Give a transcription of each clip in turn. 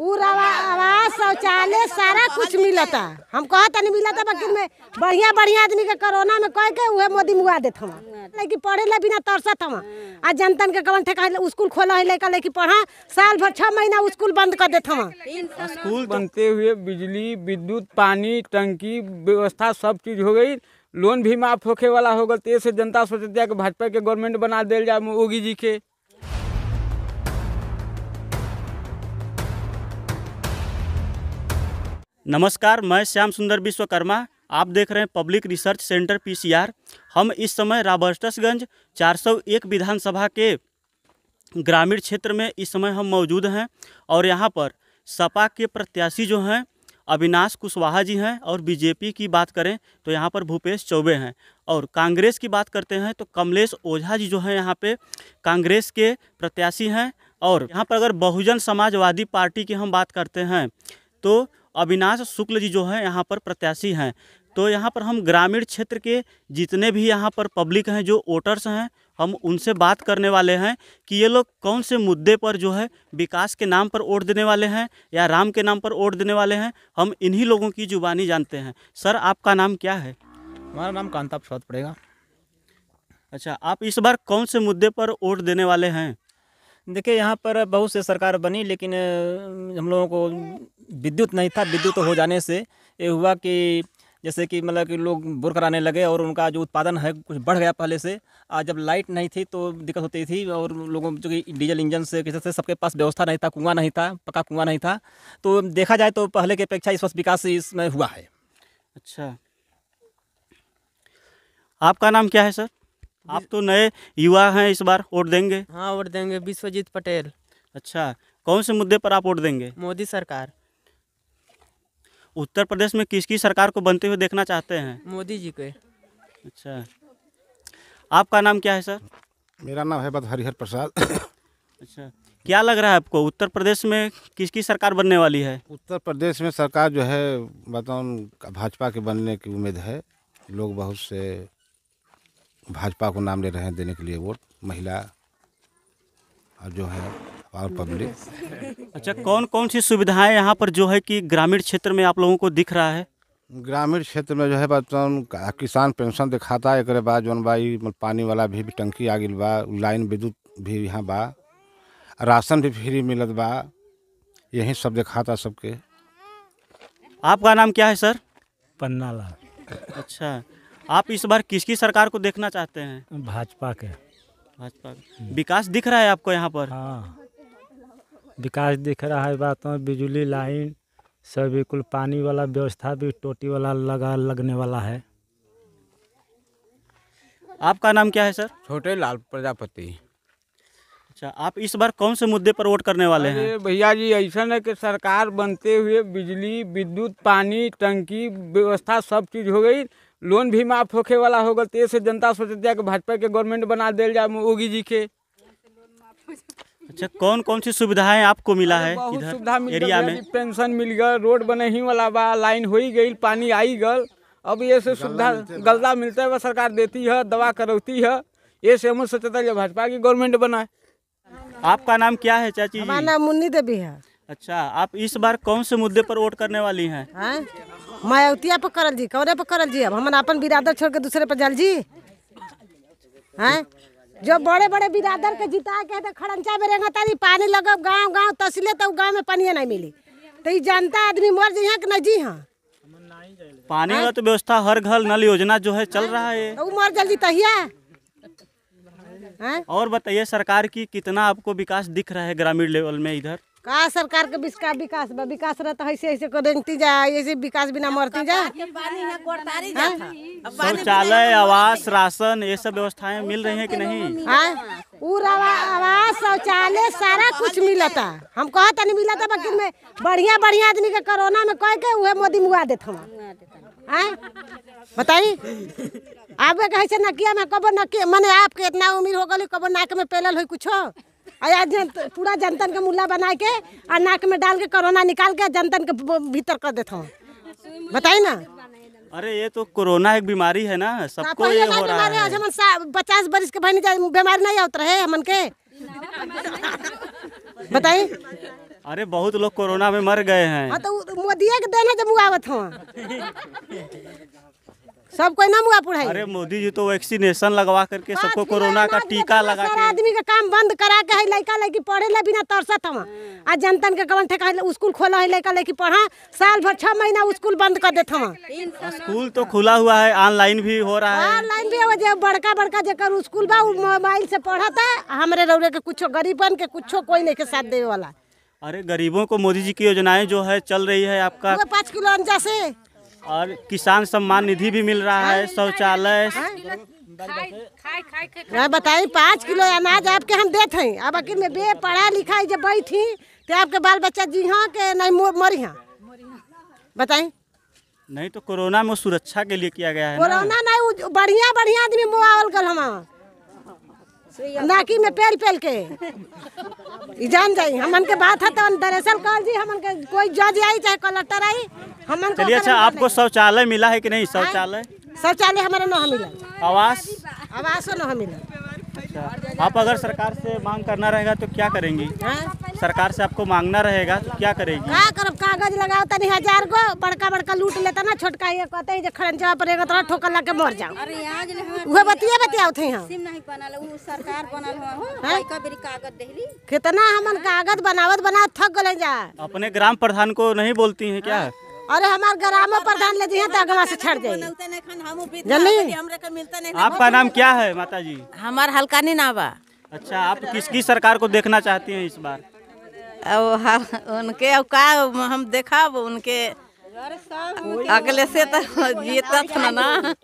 आवास शौचालय सारा कुछ मिलता हम कहा तनी मिलता बाकी में बढ़िया बढ़िया आदमी के कोरोना में कह के वह मोदी मुआ देते हम लेकिन पढ़े ला बिना तरसत हम हाँ। आज जनतन के कवन ठेका स्कूल खोला है लेकर लेकिन पढ़ा साल भर छः महीना स्कूल बंद कर देते हम स्कूल बनते हुए बिजली विद्युत पानी टंकी व्यवस्था सब चीज हो गई लोन भी माफ होके वाला हो गए से जनता सोचते कि भाजपा के गवर्नमेंट बना दिल जाए योगी जी के नमस्कार मैं श्याम सुंदर विश्वकर्मा आप देख रहे हैं पब्लिक रिसर्च सेंटर पीसीआर हम इस समय राबर्टसगंज 401 विधानसभा के ग्रामीण क्षेत्र में इस समय हम मौजूद हैं और यहाँ पर सपा के प्रत्याशी जो हैं अविनाश कुशवाहा जी हैं और बीजेपी की बात करें तो यहाँ पर भूपेश चौबे हैं और कांग्रेस की बात करते हैं तो कमलेश ओझा जी जो हैं यहाँ पे कांग्रेस के प्रत्याशी हैं और यहाँ पर अगर बहुजन समाजवादी पार्टी की हम बात करते हैं तो अविनाश शुक्ल जी जो है यहाँ पर प्रत्याशी हैं तो यहाँ पर हम ग्रामीण क्षेत्र के जितने भी यहाँ पर पब्लिक हैं जो वोटर्स हैं हम उनसे बात करने वाले हैं कि ये लोग कौन से मुद्दे पर जो है विकास के नाम पर वोट देने वाले हैं या राम के नाम पर वोट देने वाले हैं हम इन्हीं लोगों की जुबानी जानते हैं सर आपका नाम क्या है हमारा नाम कांताप शौत पड़ेगा अच्छा आप इस बार कौन से मुद्दे पर वोट देने वाले हैं देखिए यहाँ पर बहुत से सरकार बनी लेकिन हम लोगों को विद्युत नहीं था विद्युत हो जाने से ये हुआ कि जैसे कि मतलब कि लोग बोर कराने लगे और उनका जो उत्पादन है कुछ बढ़ गया पहले से आज जब लाइट नहीं थी तो दिक्कत होती थी और लोगों जो कि डीजल इंजन से किस से सबके पास व्यवस्था नहीं था कुआं नहीं था पक्का कुआं नहीं था तो देखा जाए तो पहले की अपेक्षा इस वक्त विकास इसमें हुआ है अच्छा आपका नाम क्या है सर आप तो नए युवा हैं इस बार वोट देंगे हाँ वोट देंगे विश्वजीत पटेल अच्छा कौन से मुद्दे पर आप वोट देंगे मोदी सरकार उत्तर प्रदेश में किसकी सरकार को बनते हुए देखना चाहते हैं मोदी जी के अच्छा आपका नाम क्या है सर मेरा नाम है बद हरिहर प्रसाद अच्छा क्या लग रहा है आपको उत्तर प्रदेश में किसकी सरकार बनने वाली है उत्तर प्रदेश में सरकार जो है बताऊँ भाजपा के बनने की उम्मीद है लोग बहुत से भाजपा को नाम ले रहे हैं देने के लिए वोट महिला और जो है और पब्लिक अच्छा कौन कौन सी सुविधाएं यहाँ पर जो है कि ग्रामीण क्षेत्र में आप लोगों को दिख रहा है ग्रामीण क्षेत्र में जो है बर्तन किसान पेंशन दिखाता है एक बाद जौन भाई मतलब पानी वाला भी, भी टंकी आ गई बा लाइन विद्युत भी यहाँ बा राशन भी फ्री मिलत बा यही सब दिखाता सबके आपका नाम क्या है सर पन्ना लाल अच्छा आप इस बार किसकी सरकार को देखना चाहते हैं भाजपा के भाजपा विकास दिख रहा है आपको यहाँ पर हाँ विकास दिख रहा है बात में बिजली लाइन सब बिल्कुल पानी वाला व्यवस्था भी टोटी वाला लगा लगने वाला है आपका नाम क्या है सर छोटे लाल प्रजापति अच्छा आप इस बार कौन से मुद्दे पर वोट करने वाले हैं भैया जी ऐसा है कि सरकार बनते हुए बिजली विद्युत पानी टंकी व्यवस्था सब चीज़ हो गई लोन भी माफ होके वाला हो गए से जनता सोचते कि भाजपा के गवर्नमेंट बना दिल जाए योगी जी के अच्छा कौन कौन सी सुविधाएं आपको मिला है इधर सुविधा मिल एरिया में पेंशन मिल गया रोड बने ही वाला बा लाइन हो ही गई पानी आई गल अब ये से सुविधा गलता मिलता है सरकार देती है दवा करौती है ये से हम सोचता है भाजपा की गवर्नमेंट बनाए आपका नाम क्या है चाची हमारा नाम मुन्नी देवी है अच्छा आप इस बार कौन से मुद्दे पर वोट करने वाली हैं है? हाँ? मायावतिया पर करल जी कौरे पर करल जी अब हम अपन बिरादर छोड़ के दूसरे पर जल जी हैं हाँ? जो बड़े बड़े बिरादर के जिता के तो खड़ंचा में रेंगता तारी पानी लगा गांव गांव तसले तो गांव में पानी नहीं मिली तो ये जनता आदमी मर जी हैं कि नहीं जी हाँ पानी हाँ? का तो व्यवस्था हर घर नल योजना जो है चल रहा है तो मर जल्दी तहिया और बताइए सरकार की कितना आपको विकास दिख रहा है ग्रामीण लेवल में इधर का सरकार के विकास विकास विकास रहता है ऐसे ऐसे को रेंगती जाए ऐसे विकास बिना मरती जा हाँ? शौचालय आवास राशन ये सब व्यवस्थाएं मिल रही हाँ? है कि नहीं आवास शौचालय सारा कुछ मिलता हम कहता नहीं मिलता बाकी में बढ़िया बढ़िया आदमी के कोरोना में कह के वह मोदी मुआ देते हम हाँ? बताई आप कहे नकिया में कबो नकिया मैंने आपके इतना उम्र हो गई कबो नाक में पेलल हो कुछ आया जन, पूरा जनतन के मुल्ला बना के और नाक में डाल के कोरोना निकाल के जनतन के भीतर कर देता हूँ बताई ना अरे ये तो कोरोना एक बीमारी है ना सबको ये हो रहा है आज हम पचास बरिस के भाई बीमारी नहीं होते रहे हमन के बताई अरे बहुत लोग कोरोना में मर गए हैं हाँ तो मोदी के देना जब आवत हूँ सबको नमुआपुर है अरे मोदी जी तो वैक्सीनेशन लगवा करके सबको कोरोना का टीका लगा के आदमी का काम बंद करा के है लड़का लड़की पढ़े ला बिना तरसत हम हाँ। आज जनता के कवन ठेका स्कूल खोला है लड़का लड़की पढ़ा साल भर छह महीना स्कूल बंद कर देते हम स्कूल तो खुला हुआ है ऑनलाइन भी हो रहा है ऑनलाइन भी हो जाए बड़का बड़का जर स्कूल बा मोबाइल से पढ़ता है हमारे रौरे के कुछ गरीबन के कुछ कोई नहीं के साथ देवे वाला अरे गरीबों को मोदी जी की योजनाएं जो है चल रही है आपका पाँच किलो अंजा से और किसान सम्मान निधि भी मिल रहा है शौचालय बताई पाँच किलो अनाज आपके हम देते हैं अब अखिल में बे पढ़ा लिखा जब बैठी तो आपके बाल बच्चा जी हाँ के नहीं मरी हाँ बताई नहीं तो कोरोना में सुरक्षा के लिए किया गया है कोरोना नहीं बढ़िया बढ़िया आदमी मुआवल कर हम नाकी में पेल पेल के जान जाई हमन के बात है तो दरअसल कल जी हमन के कोई जज आई चाहे कलेक्टर आई तो चलिए अच्छा आपको शौचालय मिला है कि नहीं हाँ। शौचालय शौचालय हमारे न मिला आवास आवास न मिला अच्छा, आप अगर सरकार से मांग करना रहेगा तो क्या करेंगी हाँ? सरकार से आपको मांगना रहेगा तो क्या करेगी का कागज लगाओ तीन हजार को बड़का बड़का लूट लेता ना छोटका ये कहते हैं खड़ंजा पड़ेगा तो ठोकर ला के मर जाओ वो बतिया बतियाओ थे यहाँ कितना हम हाँ। कागज बनावत बनावत थक गए जा अपने ग्राम प्रधान को नहीं बोलती है क्या अरे हमारे ग्राम प्रधान ले दिए तो अगवा से छड़ दे जल्दी आपका नाम क्या है माता जी हमारा हल्कानी नावा अच्छा आप किसकी सरकार को देखना चाहती हैं इस बार अब हाँ, उनके अब का हम देखा उनके अगले से तो जीता था ना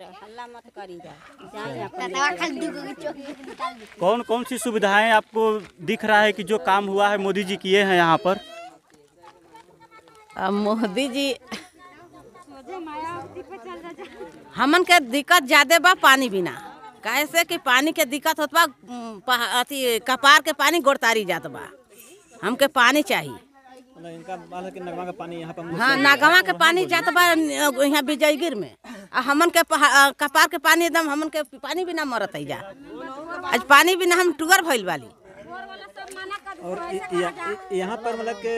कौन कौन सी सुविधाएं आपको दिख रहा है कि जो काम हुआ है मोदी जी किए हैं यहाँ पर मोदी जी हमन के दिक्कत ज्यादा बा पानी बिना कैसे कि पानी के दिक्कत होत बा अथी कपार के पानी गोड़तारी जात बा हमके पानी चाहिए मतलब मतलब हाँ नगवा के हाँ, पानी जात बा यहाँ विजयगिर में आ हमन के कपार के पानी एकदम हमन के पानी बिना मरत है जा आज पानी बिना हम टूगर भइल वाली और यहाँ पर मतलब के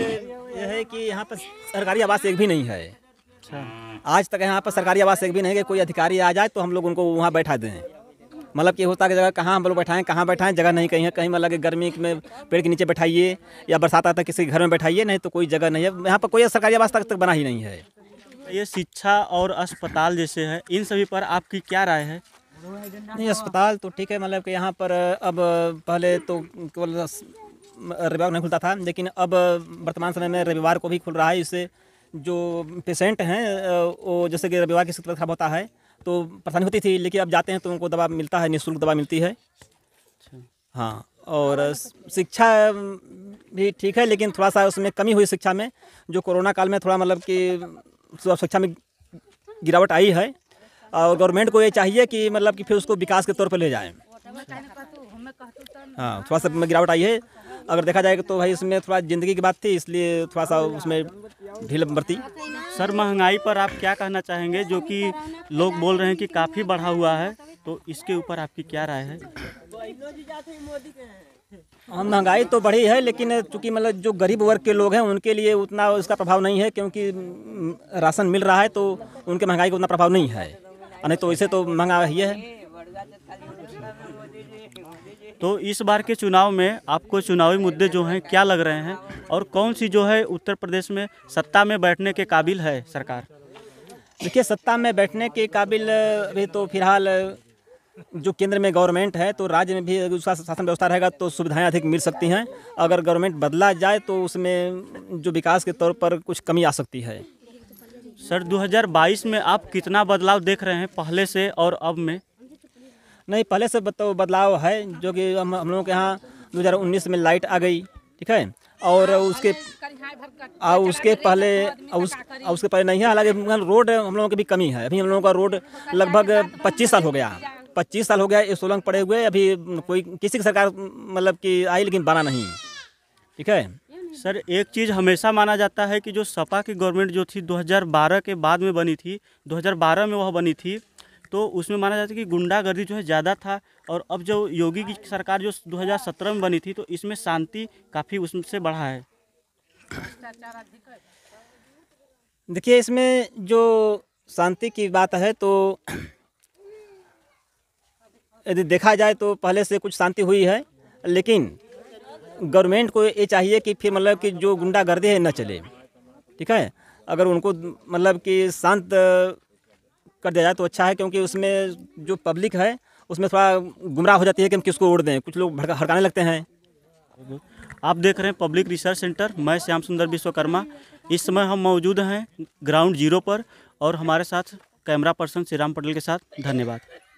यह है कि यहाँ पर सरकारी आवास एक भी नहीं है अच्छा आज तक यहाँ पर सरकारी आवास एक भी नहीं कि कोई अधिकारी आ जाए तो हम लोग उनको वहाँ बैठा दें मतलब कि होता है जगह कहाँ हम लोग बैठाएं कहाँ बैठाएं जगह नहीं कहीं है कहीं मतलब गर्मी में पेड़ के नीचे बैठाइए या बरसात आता किसी घर में बैठाइए नहीं तो कोई जगह नहीं है यहाँ पर कोई सरकारी आवास तक तक बना ही नहीं है ये शिक्षा और अस्पताल जैसे है इन सभी पर आपकी क्या राय है नहीं अस्पताल तो ठीक है मतलब कि यहाँ पर अब पहले तो केवल रविवार नहीं खुलता था लेकिन अब वर्तमान समय में रविवार को भी खुल रहा है इससे जो पेशेंट हैं वो जैसे कि रविवार की स्थिति खराब होता है तो परेशानी होती थी लेकिन अब जाते हैं तो उनको दवा मिलता है निःशुल्क दवा मिलती है अच्छा। हाँ और शिक्षा भी ठीक है लेकिन थोड़ा सा उसमें कमी हुई शिक्षा में जो कोरोना काल में थोड़ा मतलब कि शिक्षा में गिरावट आई है और गवर्नमेंट को ये चाहिए कि मतलब कि फिर उसको विकास के तौर पर ले जाएँ तो हाँ थोड़ा सा गिरावट आई है अगर देखा जाएगा तो भाई इसमें थोड़ा ज़िंदगी की बात थी इसलिए थोड़ा सा उसमें ढील बरती सर महंगाई पर आप क्या कहना चाहेंगे जो कि लोग बोल रहे हैं कि काफ़ी बढ़ा हुआ है तो इसके ऊपर आपकी क्या राय है हाँ महंगाई तो बढ़ी है लेकिन चूंकि मतलब जो गरीब वर्ग के लोग हैं उनके लिए उतना इसका प्रभाव नहीं है क्योंकि राशन मिल रहा है तो उनके महंगाई का उतना प्रभाव नहीं है नहीं तो वैसे तो महंगा ही है तो इस बार के चुनाव में आपको चुनावी मुद्दे जो हैं क्या लग रहे हैं और कौन सी जो है उत्तर प्रदेश में सत्ता में बैठने के काबिल है सरकार देखिए सत्ता में बैठने के काबिल अभी तो फिलहाल जो केंद्र में गवर्नमेंट है तो राज्य में भी उसका शासन व्यवस्था रहेगा तो सुविधाएं अधिक मिल सकती हैं अगर गवर्नमेंट बदला जाए तो उसमें जो विकास के तौर पर कुछ कमी आ सकती है सर 2022 में आप कितना बदलाव देख रहे हैं पहले से और अब में नहीं पहले से तो बदलाव है जो कि हम हम लोगों के यहाँ दो में लाइट आ गई ठीक है और उसके और उसके पहले उस उसके पहले नहीं है हालांकि रोड हम लोगों की भी कमी है अभी हम लोगों का रोड लगभग पच्चीस साल हो गया पच्चीस साल हो गया ये सोलंग पड़े हुए अभी कोई किसी की सरकार मतलब कि आई लेकिन बना नहीं ठीक है सर एक चीज़ हमेशा माना जाता है कि जो सपा की गवर्नमेंट जो थी 2012 के बाद में बनी थी 2012 में वह बनी थी तो उसमें माना जाता है कि गुंडागर्दी जो है ज़्यादा था और अब जो योगी की सरकार जो 2017 में बनी थी तो इसमें शांति काफ़ी उसमें से बढ़ा है देखिए इसमें जो शांति की बात है तो यदि देखा जाए तो पहले से कुछ शांति हुई है लेकिन गवर्नमेंट को ये चाहिए कि फिर मतलब कि जो गुंडागर्दी है न चले ठीक है अगर उनको मतलब कि शांत कर दिया जाए तो अच्छा है क्योंकि उसमें जो पब्लिक है उसमें थोड़ा गुमराह हो जाती है कि हम किसको वोट दें कुछ लोग हड़काने लगते हैं आप देख रहे हैं पब्लिक रिसर्च सेंटर मैं श्याम सुंदर विश्वकर्मा इस समय हम मौजूद हैं ग्राउंड जीरो पर और हमारे साथ कैमरा पर्सन राम पटेल के साथ धन्यवाद